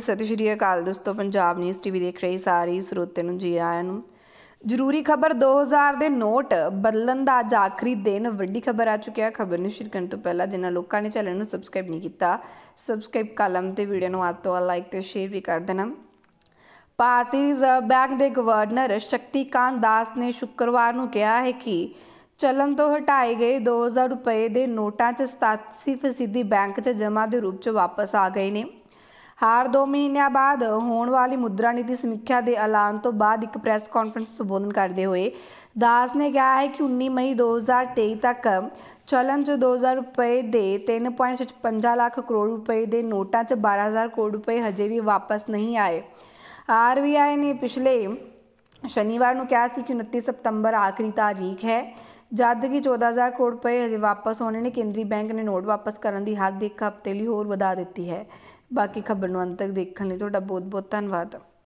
ਸਤਿ ਸ਼੍ਰੀ ਅਕਾਲ ਦੋਸਤੋ Punjab news TV ਦੇਖ ਰਹੇ ਸਾਰੇ ਸਰੋਤਿਆਂ ਨੂੰ ਜੀ ਆਇਆਂ ਨੂੰ ਜ਼ਰੂਰੀ ਖਬਰ 2000 ਦੇ ਨੋਟ ਬਦਲਣ ਦਾ ਅੱਜ ਆਖਰੀ ਦਿਨ ਵੱਡੀ ਖਬਰ ਆ ਚੁੱਕਿਆ ਖਬਰ ਨੂੰ ਸ਼ੇਅਰ ਕਰਨ ਤੋਂ ਪਹਿਲਾਂ ਜਿਨ੍ਹਾਂ ਲੋਕਾਂ ਨੇ ਚੈਨਲ ਨੂੰ ਸਬਸਕ੍ਰਾਈਬ ਨਹੀਂ ਕੀਤਾ ਸਬਸਕ੍ਰਾਈਬ ਕਾਲਮ ਤੇ ਵੀਡੀਓ ਨੂੰ ਆਤੋ ਲਾਈਕ ਤੇ ਸ਼ੇਅਰ ਵੀ ਕਰ ਦੇਣਾ ਭਾਰਤੀ ਰਿਜ਼ਰਵ ਬੈਂਕ ਦੇ ਗਵਰਨਰ ਸ਼ਕਤੀਕਾਂਤ ਦਾਸ ਨੇ ਸ਼ੁੱਕਰਵਾਰ ਨੂੰ ਕਿਹਾ ਹੈ ਕਿ ਚਲਨ ਤੋਂ ਹਟਾਏ ਗਏ 2000 ਰੁਪਏ ਦੇ ਨੋਟਾਂ 'ਚ 87% ਬੈਂਕ 'ਚ ਜਮ੍ਹਾਂ ਦੇ ਰੂਪ 'ਚ ਵਾਪਸ ਆ ਗਏ ਨੇ ਹਰ 2 ਮਹੀਨਿਆਂ ਬਾਅਦ ਹੋਣ ਵਾਲੀ ਮੁਦਰਾ ਨੀਤੀ ਸਮੀਖਿਆ ਦੇ ਐਲਾਨ ਤੋਂ ਬਾਅਦ ਇੱਕ ਪ੍ਰੈਸ ਕਾਨਫਰੰਸ ਤੋਂ ਬੋਧਨ ਕਰਦੇ ਹੋਏ ਦਾਸ ਨੇ ਕਿਹਾ ਹੈ ਕਿ 19 ਮਈ 2023 ਤੱਕ ਚਲਨ ਚ 2000 ਰੁਪਏ ਦੇ 3.55 ਲੱਖ ਕਰੋੜ ਰੁਪਏ ਦੇ ਨੋਟਾਂ ਚ 12000 ਕਰੋੜ ਰੁਪਏ ਹਜੇ ਵੀ ਵਾਪਸ ਨਹੀਂ ਆਏ RBI ਨੇ ਪਿਛਲੇ ਸ਼ਨੀਵਾਰ ਨੂੰ ਕਿਹਾ ਸੀ ਕਿ 29 ਸਤੰਬਰ ਆਖਰੀ ਤਾਰੀਖ ਹੈ ਜਦ ਕਿ 14000 ਕਰੋੜ ਰੁਪਏ ਹਜੇ ਵਾਪਸ ਹੋਣੇ ਨੇ ਕੇਂਦਰੀ ਬੈਂਕ ਨੇ ਨੋਟ ਵਾਪਸ ਕਰਨ ਦੀ ਹੱਦ ਇੱਕ ਹਫ਼ਤੇ ਲਈ ਹੋਰ ਵਧਾ ਦਿੱਤੀ ਹੈ ਬਾਕੀ ਖਬਰ ਨੂੰ ਅੰਤ ਤੱਕ ਦੇਖਣ ਲਈ ਤੁਹਾਡਾ ਬਹੁਤ ਬਹੁਤ ਧੰਨਵਾਦ